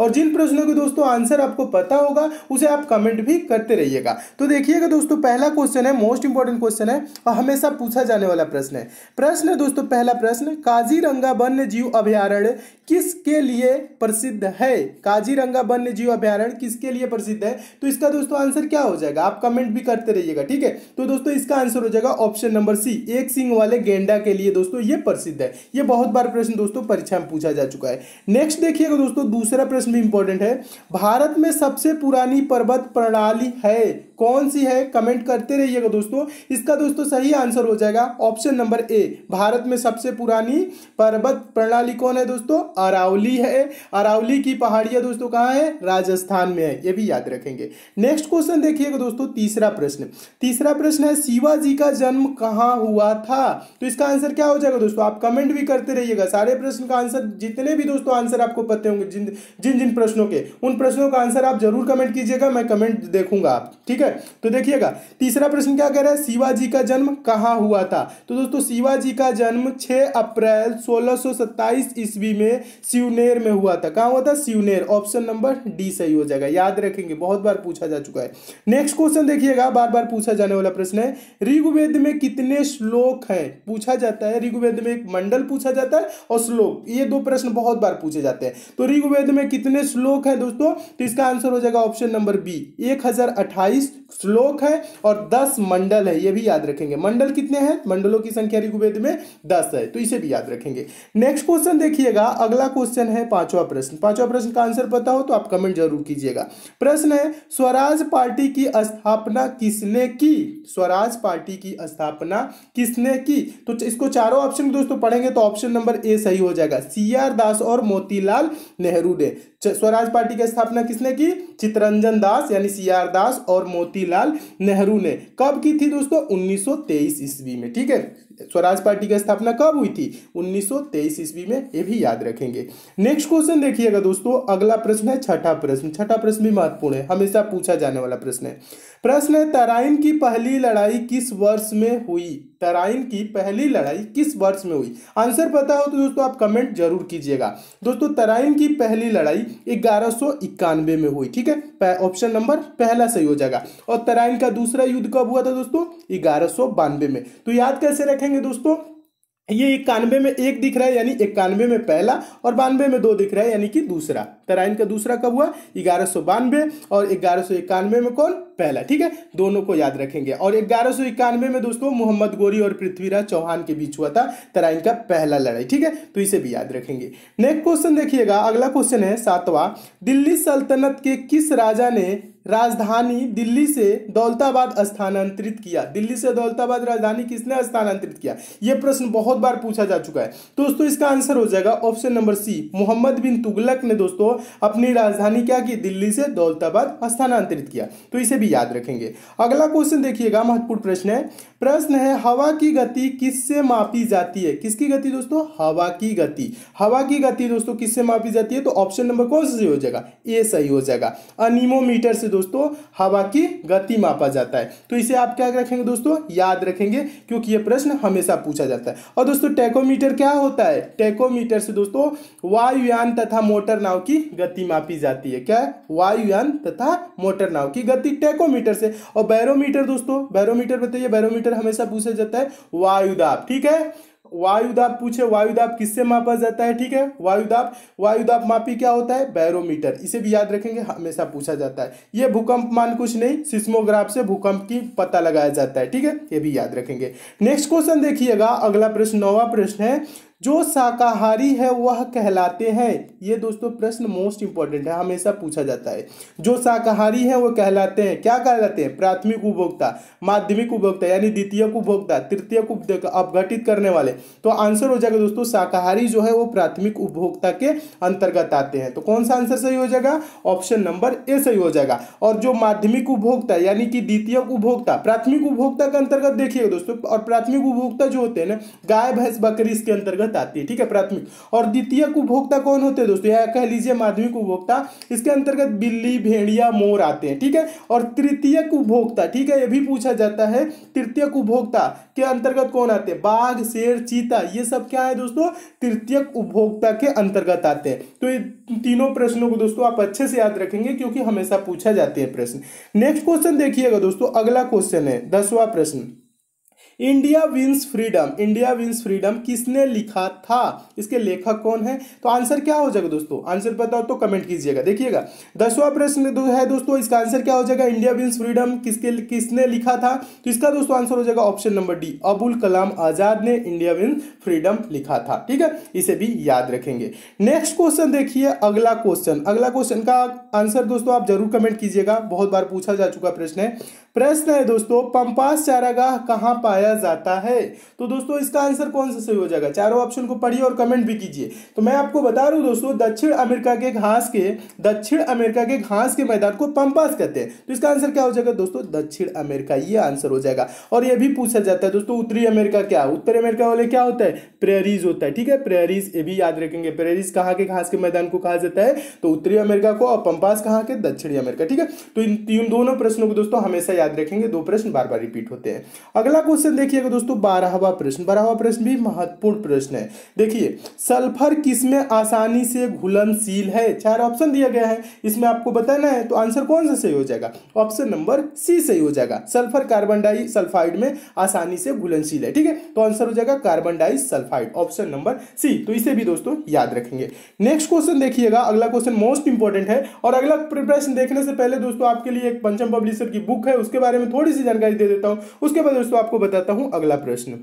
और जिन प्रश्नों के दोस्तों आंसर आपको पता होगा उसे आप कमेंट भी करते रहिएगा तो देखिएगा दोस्तों पहला क्वेश्चन है मोस्ट इंपॉर्टेंट क्वेश्चन है और हमेशा पूछा जाने वाला प्रश्न है प्रश्न है दोस्तों पहला प्रश्न काजीरंगा वन्य जीव अभ्यारण्य किसके लिए प्रसिद्ध है काजीरंगा वन्य जीव अभ्यारण्य किसके लिए प्रसिद्ध है तो इसका दोस्तों आंसर क्या हो जाएगा आप कमेंट भी करते रहिएगा ठीक है तो दोस्तों इसका आंसर हो जाएगा ऑप्शन नंबर सी एक सिंह वाले गेंडा के लिए दोस्तों ये प्रसिद्ध है ये बहुत बार प्रश्न दोस्तों परीक्षा में पूछा जा चुका है नेक्स्ट देखिएगा दोस्तों दूसरा प्रश्न प्रश्न भी इंपॉर्टेंट है भारत में सबसे पुरानी पर्वत प्रणाली है कौन सी है कमेंट करते रहिएगा दोस्तों इसका दोस्तों सही आंसर हो जाएगा ऑप्शन नंबर ए भारत में सबसे पुरानी पर्वत प्रणाली कौन है दोस्तों अरावली है अरावली की पहाड़ियां दोस्तों कहाँ है राजस्थान में है ये भी याद रखेंगे नेक्स्ट क्वेश्चन देखिएगा दोस्तों तीसरा प्रश्न तीसरा प्रश्न है शिवाजी का जन्म कहाँ हुआ था तो इसका आंसर क्या हो जाएगा दोस्तों आप कमेंट भी करते रहिएगा सारे प्रश्न का आंसर जितने भी दोस्तों आंसर आपको पते होंगे जिन जिन जिन प्रश्नों के उन प्रश्नों का आंसर आप जरूर कमेंट कीजिएगा मैं कमेंट देखूंगा आप ठीक है है तो देखिएगा तीसरा प्रश्न क्या कह रहा है शिवाजी का जन्म कहाँ हुआ था तो दोस्तों शिवाजी का जन्म 6 अप्रैल 1627 ईस्वी में शिवनेर में हुआ था कहाँ हुआ था शिवनेर ऑप्शन नंबर डी सही हो जाएगा याद रखेंगे बहुत बार पूछा जा चुका है नेक्स्ट क्वेश्चन देखिएगा बार बार पूछा जाने वाला प्रश्न है ऋग्वेद में कितने श्लोक हैं पूछा जाता है ऋग्वेद में एक मंडल पूछा जाता है और श्लोक ये दो प्रश्न बहुत बार पूछे जाते हैं तो ऋग्वेद में कितने श्लोक हैं दोस्तों तो इसका आंसर हो जाएगा ऑप्शन नंबर बी एक हजार अट्ठाईस श्लोक है और दस मंडल है ये भी याद रखेंगे मंडल कितने हैं मंडलों की संख्या ऋग्वेद में दस है तो इसे भी याद रखेंगे नेक्स्ट क्वेश्चन देखिएगा अगला क्वेश्चन है पांचवा प्रश्न पांचवा प्रश्न का आंसर पता हो तो आप कमेंट जरूर कीजिएगा प्रश्न है स्वराज पार्टी की स्थापना किसने की स्वराज पार्टी की स्थापना किसने की तो इसको चारों ऑप्शन दोस्तों पढ़ेंगे तो ऑप्शन नंबर ए सही हो जाएगा सी आर दास और मोतीलाल नेहरू ने स्वराज पार्टी की स्थापना किसने की चितरंजन दास यानी सी आर दास और मोतीलाल नेहरू ने कब की थी दोस्तों 1923 ईस्वी में ठीक है स्वराज पार्टी की स्थापना कब हुई थी 1923 सौ ईस्वी में ये भी याद रखेंगे नेक्स्ट क्वेश्चन देखिएगा दोस्तों अगला प्रश्न है छठा प्रश्न छठा प्रश्न भी महत्वपूर्ण है हमेशा पूछा जाने वाला प्रश्न है प्रश्न है तराइन की पहली लड़ाई किस वर्ष में हुई तराइन की पहली लड़ाई किस वर्ष में हुई आंसर पता हो तो दोस्तों आप कमेंट जरूर कीजिएगा दोस्तों तराइन की पहली लड़ाई ग्यारह में हुई ठीक है ऑप्शन नंबर पहला सही हो जाएगा और तराइन का दूसरा युद्ध कब हुआ था दोस्तों ग्यारह में तो याद कैसे रखेंगे देखेंगे दोस्तों ये इक्यानवे में एक दिख रहा है यानी इक्यानवे में पहला और बानवे में दो दिख रहा है यानी कि दूसरा तराइन तो का दूसरा कब हुआ ग्यारह सौ बानवे और ग्यारह सौ इक्यानवे में कौन पहला ठीक है दोनों को याद रखेंगे और ग्यारह सौ इक्यानवे में दोस्तों मोहम्मद गोरी और पृथ्वीराज चौहान के बीच हुआ था तराइन तो का पहला लड़ाई ठीक है तो इसे भी याद रखेंगे नेक्स्ट क्वेश्चन देखिएगा अगला क्वेश्चन है सातवा दिल्ली सल्तनत के किस राजा ने राजधानी दिल्ली से दौलताबाद स्थानांतरित किया दिल्ली से दौलताबाद राजधानी किसने स्थानांतरित किया यह प्रश्न बहुत बार पूछा जा चुका है दोस्तों इसका आंसर हो जाएगा option number C Mohammad bin Tughlaq ने दोस्तों अपनी राजधानी क्या की दिल्ली से दौलताबाद स्थानांतरित किया तो इसे भी याद रखेंगे अगला क्वेश्चन देखिएगा महत्वपूर्ण प्रश्न है प्रश्न है हवा की गति किससे मापी जाती है किसकी गति दोस्तों हवा की गति हवा की गति दोस्तों किससे मापी जाती है तो ऑप्शन नंबर कौन सा सही हो जाएगा ए सही हो जाएगा अनिमोमीटर से दोस्तों दोस्तों हवा की गति मापा जाता है तो इसे आप क्या रखेंगे दोस्तों याद रखेंगे क्योंकि ये प्रश्न हमेशा पूछा जाता है और दोस्तों टेकोमीटर क्या होता है टेकोमीटर से दोस्तों वायुयान तथा मोटर नाव की गति मापी जाती है क्या वायुयान तथा मोटर नाव की गति टेकोमीटर से और बैरोमीटर दोस्तों बैरोमीटर बताइए बैरोमीटर हमेशा पूछा जाता है वायुदाब ठीक है वायुदाब पूछे वायुदाब किससे मापा जाता है ठीक है वायुदाब वायुदाब मापी क्या होता है बैरोमीटर इसे भी याद रखेंगे हमेशा पूछा जाता है ये भूकंप मान कुछ नहीं सिस्मोग्राफ से भूकंप की पता लगाया जाता है ठीक है ये भी याद रखेंगे नेक्स्ट क्वेश्चन देखिएगा अगला प्रश्न नौवा प्रश्न है जो शाकाहारी है वह कहलाते हैं ये दोस्तों प्रश्न मोस्ट इंपॉर्टेंट है हमेशा पूछा जाता है जो शाकाहारी है वह कहलाते हैं क्या कहलाते हैं प्राथमिक उपभोक्ता माध्यमिक उपभोक्ता यानी द्वितीय उपभोक्ता तृतीय उपभोक्ता अपघटित करने वाले तो आंसर हो जाएगा दोस्तों शाकाहारी जो है वो प्राथमिक उपभोक्ता के अंतर्गत आते हैं तो कौन सा आंसर सही हो जाएगा ऑप्शन नंबर ए सही हो जाएगा और जो माध्यमिक उपभोक्ता यानी कि द्वितीय उपभोक्ता प्राथमिक उपभोक्ता के अंतर्गत देखिएगा दोस्तों और प्राथमिक उपभोक्ता जो होते हैं ना गाय भैंस बकरी इसके अंतर्गत तुरंत आती है ठीक है प्राथमिक और द्वितीय उपभोक्ता कौन होते हैं दोस्तों कह लीजिए माध्यमिक उपभोक्ता इसके अंतर्गत बिल्ली भेड़िया मोर आते हैं ठीक है और तृतीय उपभोक्ता ठीक है ये भी पूछा जाता है तृतीय उपभोक्ता के अंतर्गत कौन आते हैं बाघ शेर चीता ये सब क्या है दोस्तों तृतीय उपभोक्ता के अंतर्गत आते हैं तो ये तीनों प्रश्नों को दोस्तों आप अच्छे से याद रखेंगे क्योंकि हमेशा पूछा जाते हैं प्रश्न नेक्स्ट क्वेश्चन देखिएगा दोस्तों अगला क्वेश्चन है दसवां प्रश्न India wins freedom India wins freedom किसने लिखा था इसके लेखक कौन है तो आंसर क्या हो जाएगा दोस्तों आंसर बताओ तो कमेंट कीजिएगा देखिएगा दसवा प्रश्न दो है दोस्तों इसका आंसर क्या हो जाएगा इंडिया विंस फ्रीडम किसके किसने लिखा था तो इसका दोस्तों आंसर हो जाएगा option number D Abul Kalam Azad ने इंडिया विंस फ्रीडम लिखा था ठीक है इसे भी याद रखेंगे नेक्स्ट क्वेश्चन देखिए अगला क्वेश्चन अगला क्वेश्चन का आंसर दोस्तों आप जरूर कमेंट कीजिएगा बहुत बार पूछा जा चुका प्रश्न है प्रश्न है दोस्तों पंपास चारागाह कहाँ पाया जाता है तो दोस्तों इसका आंसर कौन सा सही हो जाएगा चारों ऑप्शन को पढ़िए और कमेंट भी कीजिए तो मैं आपको बता रहा हूँ दोस्तों दक्षिण अमेरिका के घास के दक्षिण अमेरिका के घास के मैदान को पंपास कहते हैं तो इसका आंसर क्या हो जाएगा दोस्तों दक्षिण अमेरिका ये आंसर हो जाएगा और ये भी पूछा जाता है दोस्तों उत्तरी अमेरिका क्या उत्तर अमेरिका वाले क्या होता है प्रेरीज होता है ठीक है प्रेरीज ये भी याद रखेंगे प्रेरीज कहाँ के घास के मैदान को कहा जाता है तो उत्तरी अमेरिका को और पंपास कहाँ के दक्षिणी अमेरिका ठीक है तो इन तीन दोनों प्रश्नों को दोस्तों हमेशा याद रखेंगे दो प्रश्न बार बार रिपीट होते हैं अगला क्वेश्चन देखिएगा दोस्तों बारहवा प्रश्न बारहवा प्रश्न भी महत्वपूर्ण प्रश्न है देखिए सल्फर किसमें आसानी से घुलनशील है चार ऑप्शन दिया गया है इसमें आपको बताना है तो आंसर कौन सा सही हो जाएगा ऑप्शन नंबर सी सही हो जाएगा सल्फर कार्बन डाई सल्फाइड में आसानी से घुलनशील है ठीक है तो आंसर हो जाएगा carbon disulphide option number C तो इसे भी दोस्तों याद रखेंगे नेक्स्ट क्वेश्चन देखिएगा अगला क्वेश्चन मोस्ट इंपॉर्टेंट है और अगला प्रिपरेशन देखने से पहले दोस्तों आपके लिए एक पंचम पब्लिशर की बुक है उस उसके बारे में थोड़ी सी जानकारी दे देता हूँ उसके बाद दोस्तों आपको बताता हूँ अगला प्रश्न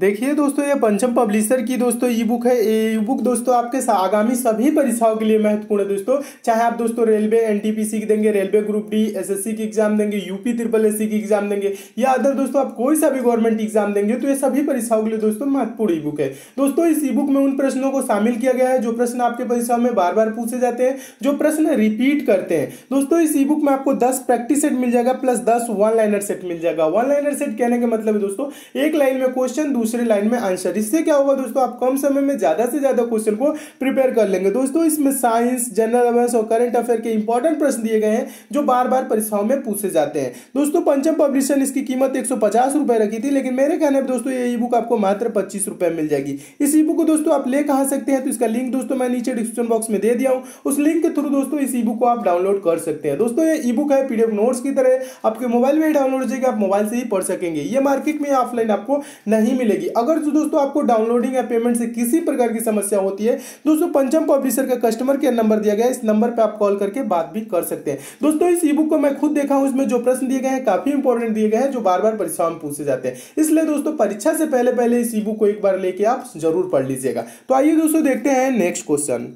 देखिए दोस्तों ये पंचम पब्लिशर की दोस्तों ई बुक है ये ई बुक दोस्तों आपके आगामी सभी परीक्षाओं के लिए महत्वपूर्ण है दोस्तों चाहे आप दोस्तों रेलवे एनटीपीसी की देंगे रेलवे ग्रुप डी एसएससी की एग्जाम देंगे यूपी ट्रिपल सी की एग्जाम देंगे या अदर दोस्तों आप कोई सा भी गवर्नमेंट एग्जाम देंगे तो ये सभी परीक्षाओं के लिए दोस्तों महत्वपूर्ण ई बुक है दोस्तों इस ई बुक में उन प्रश्नों को शामिल किया गया है जो प्रश्न आपके परीक्षाओं में बार बार पूछे जाते हैं जो प्रश्न रिपीट करते हैं दोस्तों इस ई बुक में आपको दस प्रैक्टिस सेट मिल जाएगा प्लस दस वन लाइनर सेट मिल जाएगा वन लाइनर सेट कहने का मतलब है दोस्तों एक लाइन में क्वेश्चन दूसरे लाइन में आंसर इससे क्या होगा दोस्तों आप कम समय में ज़्यादा से ज़्यादा क्वेश्चन को प्रिपेयर कर लेंगे दोस्तों इसमें साइंस जनरल अवेयर्स और करंट अफेयर के इंपॉर्टेंट प्रश्न दिए गए हैं जो बार बार परीक्षाओं में पूछे जाते हैं दोस्तों पंचम पब्लिशन इसकी कीमत एक रुपए रखी थी लेकिन मेरे कहने पर दोस्तों ये ई बुक आपको मात्र पच्चीस मिल जाएगी इस ई बुक को दोस्तों आप ले कहा सकते हैं तो इसका लिंक दोस्तों मैं नीचे डिस्क्रिप्शन बॉक्स में दे दिया हूँ उस लिंक के थ्रू दोस्तों इस ई बुक को आप डाउनलोड कर सकते हैं दोस्तों ये ई बुक है पीडीएफ नोट्स की तरह आपके मोबाइल में ही डाउनलोड हो जाएगी आप मोबाइल से ही पढ़ सकेंगे ये मार्केट में ऑफलाइन आपको नहीं मिलेगी मिलेगी अगर जो दोस्तों आपको डाउनलोडिंग या पेमेंट से किसी प्रकार की समस्या होती है दोस्तों पंचम पब्लिशर का कस्टमर केयर नंबर दिया गया इस नंबर पर आप कॉल करके बात भी कर सकते हैं दोस्तों इस ई को मैं खुद देखा हूँ इसमें जो प्रश्न दिए गए हैं काफी इंपॉर्टेंट दिए गए हैं जो बार बार परीक्षा में पूछे जाते हैं इसलिए दोस्तों परीक्षा से पहले पहले इस ई को एक बार लेके आप जरूर पढ़ लीजिएगा तो आइए दोस्तों देखते हैं नेक्स्ट क्वेश्चन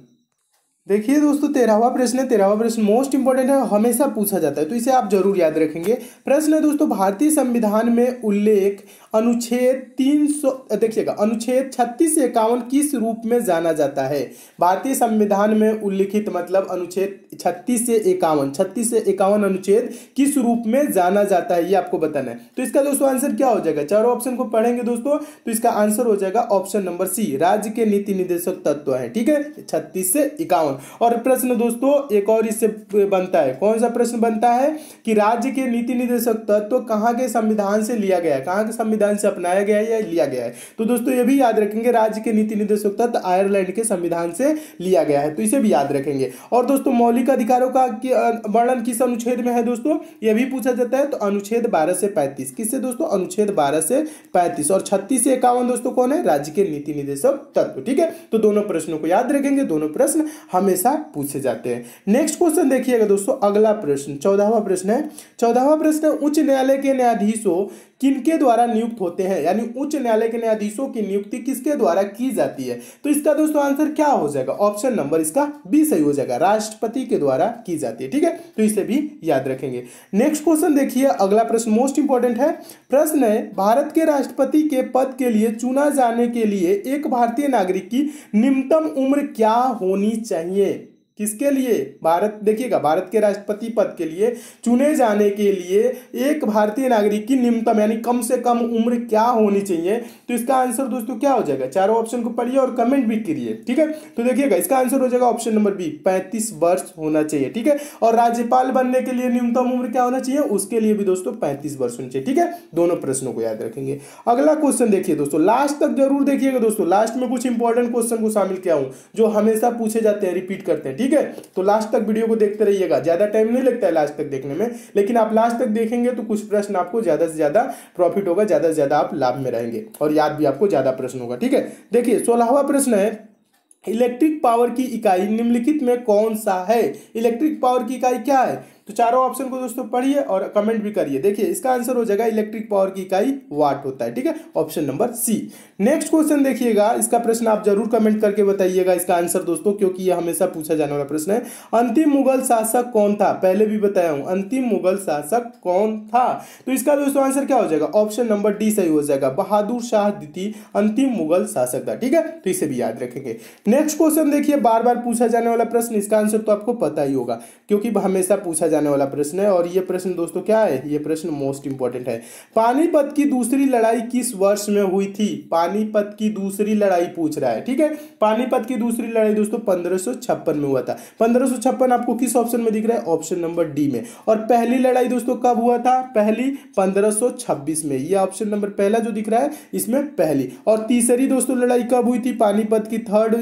देखिए दोस्तों तेरहवा प्रश्न है तेरहवा प्रश्न मोस्ट इंपॉर्टेंट है हमेशा पूछा जाता है तो इसे आप जरूर याद रखेंगे प्रश्न है दोस्तों भारतीय संविधान में उल्लेख अनुच्छेद तीन सौ देखिएगा अनुच्छेद छत्तीस से इक्यावन किस रूप में जाना जाता है भारतीय संविधान में उल्लिखित मतलब अनुच्छेद छत्तीस से इक्यावन छत्तीस से इक्यावन अनुच्छेद किस रूप में जाना जाता है ये आपको बताना है तो इसका दोस्तों आंसर क्या हो जाएगा चारों ऑप्शन को पढ़ेंगे दोस्तों तो इसका आंसर हो जाएगा ऑप्शन नंबर सी राज्य के नीति निदेशक तत्व है ठीक है छत्तीस से इक्यावन हूँ और प्रश्न दोस्तों एक और इससे बनता है कौन सा प्रश्न बनता है कि राज्य के नीति निर्देशक तत्व तो कहाँ के संविधान से लिया गया है कहाँ के संविधान से अपनाया गया है या लिया गया है तो दोस्तों ये भी याद रखेंगे राज्य के नीति निर्देशक तत्व तो आयरलैंड के संविधान से लिया गया है तो इसे भी याद रखेंगे और दोस्तों मौलिक अधिकारों का वर्णन किस अनुच्छेद में है दोस्तों यह भी पूछा जाता है तो अनुच्छेद बारह से पैंतीस किससे दोस्तों अनुच्छेद बारह से पैंतीस और छत्तीस से इक्यावन दोस्तों कौन है राज्य के नीति निर्देशक तत्व ठीक है तो दोनों प्रश्नों को याद रखेंगे दोनों प्रश्न हम हमेशा पूछे जाते हैं नेक्स्ट क्वेश्चन देखिएगा दोस्तों अगला प्रश्न चौदहवा प्रश्न है चौदहवा प्रश्न उच्च न्यायालय के न्यायाधीशों किनके द्वारा नियुक्त होते हैं यानी उच्च न्यायालय के न्यायाधीशों की नियुक्ति किसके द्वारा की जाती है तो इसका दोस्तों आंसर क्या हो जाएगा ऑप्शन नंबर इसका बी सही हो जाएगा राष्ट्रपति के द्वारा की जाती है ठीक है तो इसे भी याद रखेंगे नेक्स्ट क्वेश्चन देखिए अगला प्रश्न मोस्ट इंपॉर्टेंट है प्रश्न है भारत के राष्ट्रपति के पद के लिए चुना जाने के लिए एक भारतीय नागरिक की निम्नतम उम्र क्या होनी चाहिए किसके लिए भारत देखिएगा भारत के राष्ट्रपति पद के लिए चुने जाने के लिए एक भारतीय नागरिक की निम्नतम यानी कम से कम उम्र क्या होनी चाहिए तो इसका आंसर दोस्तों क्या हो जाएगा चारों ऑप्शन को पढ़िए और कमेंट भी करिए ठीक है तो देखिएगा इसका आंसर हो जाएगा ऑप्शन नंबर बी पैंतीस वर्ष होना चाहिए ठीक है और राज्यपाल बनने के लिए न्यूनतम उम्र क्या होना चाहिए उसके लिए भी दोस्तों पैंतीस वर्ष होनी चाहिए ठीक है दोनों प्रश्नों को याद रखेंगे अगला क्वेश्चन देखिए दोस्तों लास्ट तक जरूर देखिएगा दोस्तों लास्ट में कुछ इंपॉर्टेंट क्वेश्चन को शामिल किया हूँ जो हमेशा पूछे जाते हैं रिपीट करते हैं ठीक ठीक है तो लास्ट तक वीडियो को देखते रहिएगा ज़्यादा टाइम नहीं लगता है लास्ट तक देखने में लेकिन आप लास्ट तक देखेंगे तो कुछ प्रश्न आपको ज़्यादा से ज़्यादा प्रॉफिट होगा ज़्यादा से ज़्यादा आप लाभ में रहेंगे और याद भी आपको ज़्यादा प्रश्न होगा ठीक है देखिए सोलहवा प्रश्न है इलेक्ट्रिक पावर की इकाई निम्नलिखित में कौन सा है इलेक्ट्रिक पावर की इकाई क्या है तो चारों ऑप्शन को दोस्तों पढ़िए और कमेंट भी करिए देखिए इसका आंसर हो जाएगा इलेक्ट्रिक पावर की इकाई वाट होता है ठीक है option number C next question देखिएगा इसका प्रश्न आप जरूर कमेंट करके बताइएगा इसका आंसर दोस्तों क्योंकि यह हमेशा पूछा जाने वाला प्रश्न है अंतिम मुगल शासक कौन था पहले भी बताया हूं अंतिम मुगल शासक कौन था तो इसका दोस्तों आंसर क्या हो जाएगा ऑप्शन नंबर डी सही हो जाएगा बहादुर शाह द्वितीय अंतिम मुगल शासक था ठीक है तो इसे भी याद रखेंगे नेक्स्ट क्वेश्चन देखिए बार बार पूछा जाने वाला प्रश्न इसका आंसर तो आपको पता ही होगा क्योंकि हमेशा पूछा जाने वाला प्रश्न है और ये प्रश्न दोस्तों क्या है ये प्रश्न मोस्ट इंपॉर्टेंट है पानीपत की दूसरी लड़ाई किस वर्ष में हुई थी पानीपत की दूसरी लड़ाई पूछ रहा है ठीक है पानीपत की दूसरी लड़ाई दोस्तों पंद्रह में हुआ था पंद्रह आपको किस ऑप्शन में दिख रहा है ऑप्शन नंबर डी में और पहली लड़ाई दोस्तों कब हुआ था पहली पंद्रह में यह ऑप्शन नंबर पहला जो दिख रहा है इसमें पहली और तीसरी दोस्तों लड़ाई कब हुई थी पानीपत की थर्ड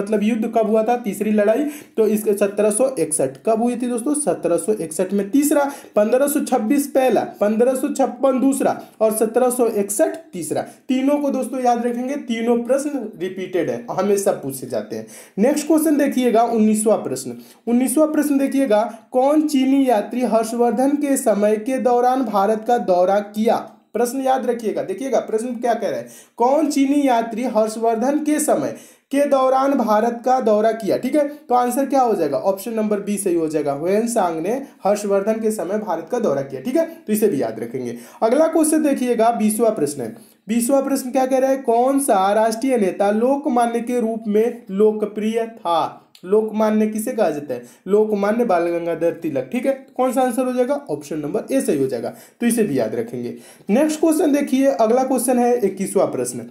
मतलब युद्ध कब हुआ था तीसरी लड़ाई तो इसके 1761 कब हुई थी दोस्तों सत्रह इकसठ में तीसरा 1526 पहला 1556 दूसरा और 1761 तीसरा तीनों को दोस्तों याद रखेंगे तीनों प्रश्न रिपीटेड है हमेशा पूछे जाते हैं नेक्स्ट क्वेश्चन देखिएगा उन्नीसवा प्रश्न उन्नीसवा प्रश्न देखिएगा कौन चीनी यात्री हर्षवर्धन के समय के दौरान भारत का दौरा किया प्रश्न याद रखिएगा देखिएगा प्रश्न क्या कह रहे हैं कौन चीनी यात्री हर्षवर्धन के समय के दौरान भारत का दौरा किया ठीक है तो आंसर क्या हो जाएगा ऑप्शन नंबर बी सही हो जाएगा हुएन सांग ने हर्षवर्धन के समय भारत का दौरा किया ठीक है तो इसे भी याद रखेंगे अगला क्वेश्चन देखिएगा बीसवा प्रश्न है बीसवा प्रश्न क्या कह रहा है कौन सा राष्ट्रीय नेता लोकमान्य के रूप में लोकप्रिय था लोकमान्य किसे कहा जाता है लोकमान्य बाल गंगाधर तिलक ठीक है कौन सा आंसर हो जाएगा ऑप्शन नंबर ए सही हो जाएगा तो इसे भी याद रखेंगे नेक्स्ट क्वेश्चन देखिए अगला क्वेश्चन है इक्कीसवा प्रश्न